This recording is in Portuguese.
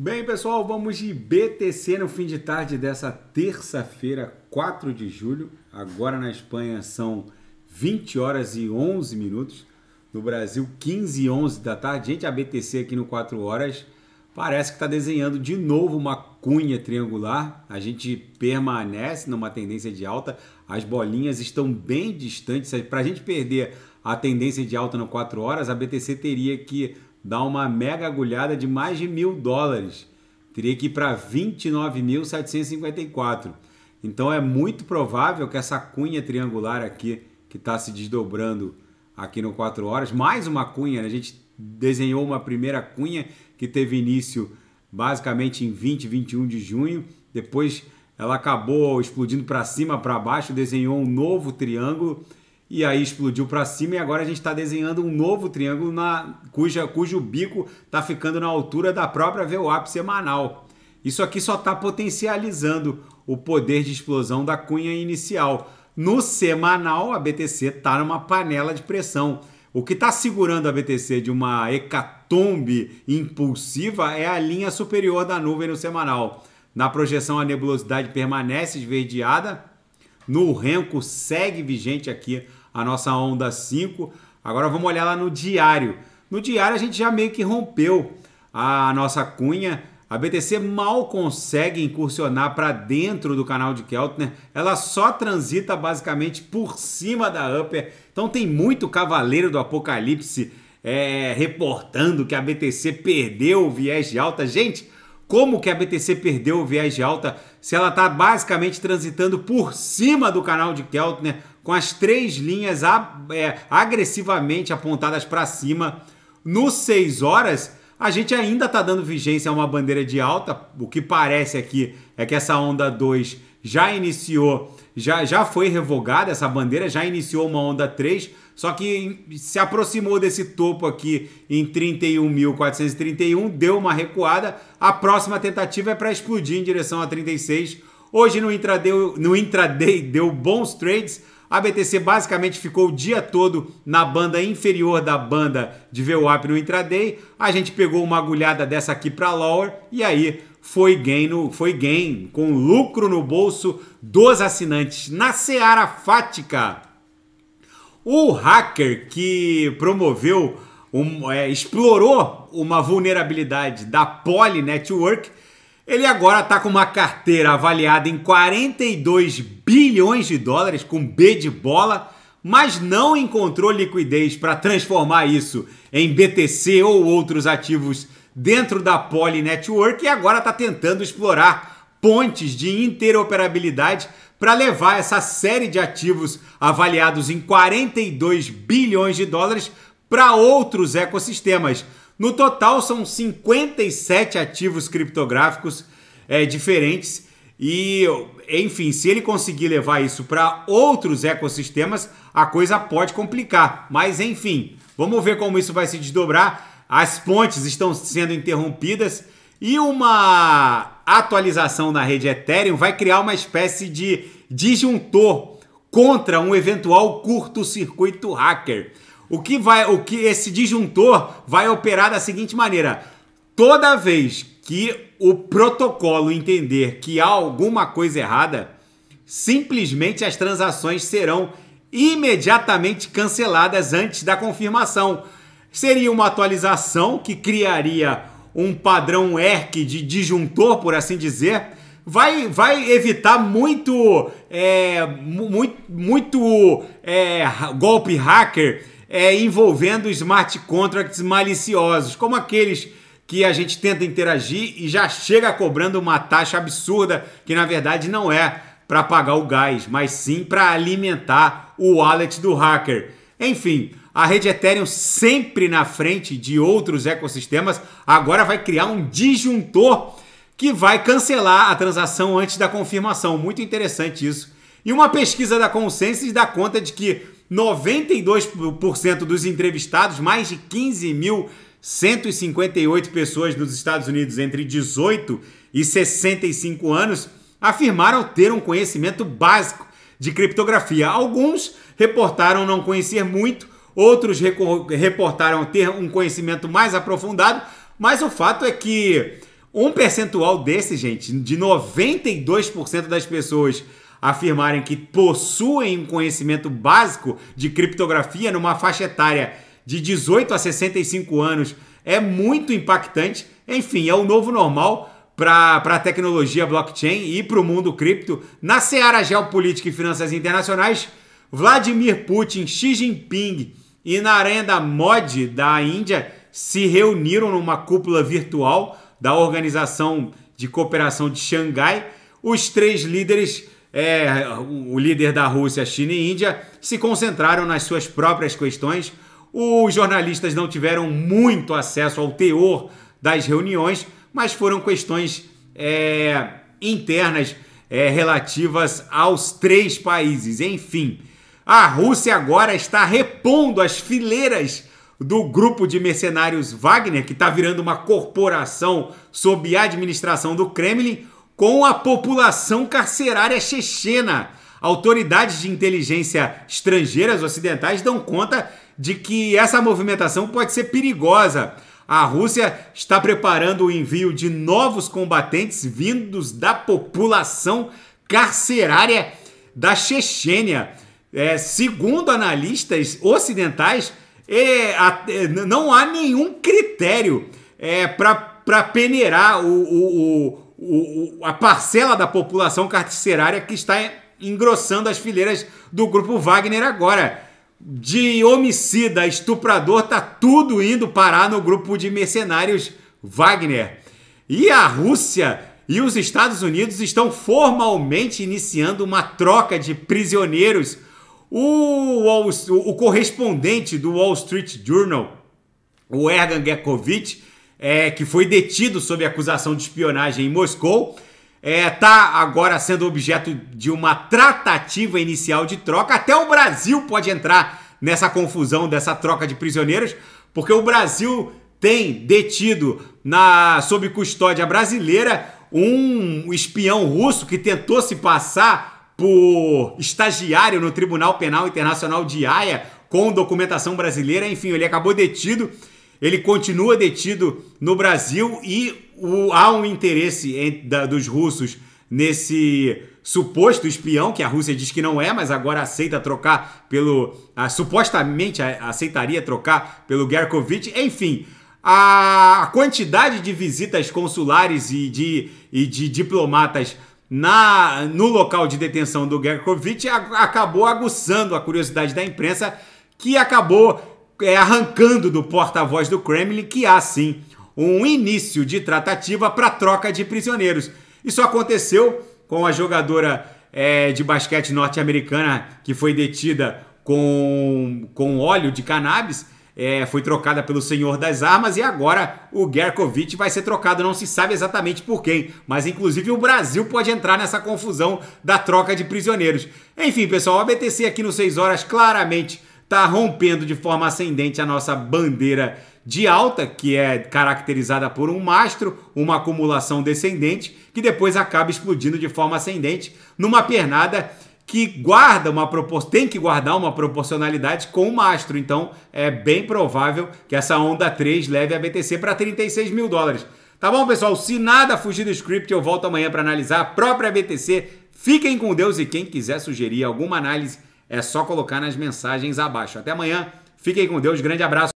Bem, pessoal, vamos de BTC no fim de tarde dessa terça-feira, 4 de julho. Agora na Espanha são 20 horas e 11 minutos. No Brasil, 15 e 11 da tarde. Gente, a BTC aqui no 4 horas parece que está desenhando de novo uma cunha triangular. A gente permanece numa tendência de alta. As bolinhas estão bem distantes. Para a gente perder a tendência de alta no 4 horas, a BTC teria que dá uma mega agulhada de mais de mil dólares. Teria que ir para 29.754. Então é muito provável que essa cunha triangular aqui, que está se desdobrando aqui no 4 horas, mais uma cunha, né? a gente desenhou uma primeira cunha que teve início basicamente em 20, 21 de junho, depois ela acabou explodindo para cima, para baixo, desenhou um novo triângulo e aí explodiu para cima e agora a gente está desenhando um novo triângulo na, cuja, cujo bico está ficando na altura da própria VWAP semanal. Isso aqui só está potencializando o poder de explosão da cunha inicial. No semanal, a BTC está numa panela de pressão. O que está segurando a BTC de uma hecatombe impulsiva é a linha superior da nuvem no semanal. Na projeção, a nebulosidade permanece esverdeada. No renco, segue vigente aqui a nossa onda 5. Agora vamos olhar lá no diário. No diário a gente já meio que rompeu a nossa cunha. A BTC mal consegue incursionar para dentro do canal de Keltner. Ela só transita basicamente por cima da Upper. Então tem muito cavaleiro do apocalipse é, reportando que a BTC perdeu o viés de alta. Gente, como que a BTC perdeu o viés de alta se ela está basicamente transitando por cima do canal de Keltner, com as três linhas é, agressivamente apontadas para cima no 6 horas, a gente ainda está dando vigência a uma bandeira de alta. O que parece aqui é que essa onda 2 já iniciou, já, já foi revogada, essa bandeira já iniciou uma onda 3, só que se aproximou desse topo aqui em 31.431, deu uma recuada. A próxima tentativa é para explodir em direção a 36. Hoje no intraday, no intraday deu bons trades, a BTC basicamente ficou o dia todo na banda inferior da banda de VWAP no intraday. A gente pegou uma agulhada dessa aqui para lower e aí foi gain, no, foi gain com lucro no bolso dos assinantes. Na seara fática, o hacker que promoveu, um, é, explorou uma vulnerabilidade da Poly Network, ele agora está com uma carteira avaliada em 42 bi bilhões de dólares com B de bola, mas não encontrou liquidez para transformar isso em BTC ou outros ativos dentro da Poly Network e agora está tentando explorar pontes de interoperabilidade para levar essa série de ativos avaliados em 42 bilhões de dólares para outros ecossistemas. No total, são 57 ativos criptográficos é, diferentes e, enfim, se ele conseguir levar isso para outros ecossistemas, a coisa pode complicar. Mas, enfim, vamos ver como isso vai se desdobrar. As pontes estão sendo interrompidas e uma atualização na rede Ethereum vai criar uma espécie de disjuntor contra um eventual curto-circuito hacker. O que vai, o que esse disjuntor vai operar da seguinte maneira: toda vez que o protocolo entender que há alguma coisa errada, simplesmente as transações serão imediatamente canceladas antes da confirmação. Seria uma atualização que criaria um padrão ERC de disjuntor, por assim dizer, vai, vai evitar muito, é, muito, muito é, golpe hacker é, envolvendo smart contracts maliciosos, como aqueles que a gente tenta interagir e já chega cobrando uma taxa absurda, que na verdade não é para pagar o gás, mas sim para alimentar o wallet do hacker. Enfim, a rede Ethereum sempre na frente de outros ecossistemas, agora vai criar um disjuntor que vai cancelar a transação antes da confirmação. Muito interessante isso. E uma pesquisa da Consensus dá conta de que 92% dos entrevistados, mais de 15 mil 158 pessoas nos Estados Unidos entre 18 e 65 anos afirmaram ter um conhecimento básico de criptografia. Alguns reportaram não conhecer muito, outros reportaram ter um conhecimento mais aprofundado, mas o fato é que um percentual desse, gente, de 92% das pessoas afirmarem que possuem um conhecimento básico de criptografia numa faixa etária de 18 a 65 anos é muito impactante. Enfim, é o novo normal para a tecnologia blockchain e para o mundo cripto. Na seara geopolítica e finanças internacionais, Vladimir Putin, Xi Jinping e Narendra Modi da Índia se reuniram numa cúpula virtual da Organização de Cooperação de Xangai. Os três líderes, é, o líder da Rússia, China e Índia, se concentraram nas suas próprias questões os jornalistas não tiveram muito acesso ao teor das reuniões, mas foram questões é, internas é, relativas aos três países. Enfim, a Rússia agora está repondo as fileiras do grupo de mercenários Wagner, que está virando uma corporação sob a administração do Kremlin, com a população carcerária chechena Autoridades de inteligência estrangeiras ocidentais dão conta de que essa movimentação pode ser perigosa. A Rússia está preparando o envio de novos combatentes vindos da população carcerária da Chechênia. É, segundo analistas ocidentais, é, é, não há nenhum critério é, para peneirar o, o, o, a parcela da população carcerária que está engrossando as fileiras do grupo Wagner agora. De homicida, estuprador, tá tudo indo parar no grupo de mercenários Wagner. E a Rússia e os Estados Unidos estão formalmente iniciando uma troca de prisioneiros. O, o correspondente do Wall Street Journal, o Ergan Gekovich, é, que foi detido sob acusação de espionagem em Moscou, está é, tá agora sendo objeto de uma tratativa inicial de troca. Até o Brasil pode entrar nessa confusão dessa troca de prisioneiros, porque o Brasil tem detido na sob custódia brasileira um espião russo que tentou se passar por estagiário no Tribunal Penal Internacional de Haia com documentação brasileira. Enfim, ele acabou detido ele continua detido no Brasil e o, há um interesse em, da, dos russos nesse suposto espião, que a Rússia diz que não é, mas agora aceita trocar pelo. supostamente aceitaria trocar pelo Gerkovich. Enfim, a quantidade de visitas consulares e de, e de diplomatas na, no local de detenção do Gerkovich acabou aguçando a curiosidade da imprensa, que acabou é, arrancando do porta-voz do Kremlin que há sim um início de tratativa para troca de prisioneiros. Isso aconteceu com a jogadora é, de basquete norte-americana que foi detida com, com óleo de cannabis. É, foi trocada pelo Senhor das Armas e agora o Gerkovic vai ser trocado, não se sabe exatamente por quem, mas inclusive o Brasil pode entrar nessa confusão da troca de prisioneiros. Enfim, pessoal, a BTC aqui no 6 horas claramente está rompendo de forma ascendente a nossa bandeira de alta, que é caracterizada por um mastro, uma acumulação descendente, que depois acaba explodindo de forma ascendente numa pernada que guarda uma tem que guardar uma proporcionalidade com o mastro. Então, é bem provável que essa onda 3 leve a BTC para 36 mil dólares. Tá bom, pessoal? Se nada fugir do script, eu volto amanhã para analisar a própria BTC. Fiquem com Deus e quem quiser sugerir alguma análise é só colocar nas mensagens abaixo. Até amanhã, fiquem com Deus, grande abraço.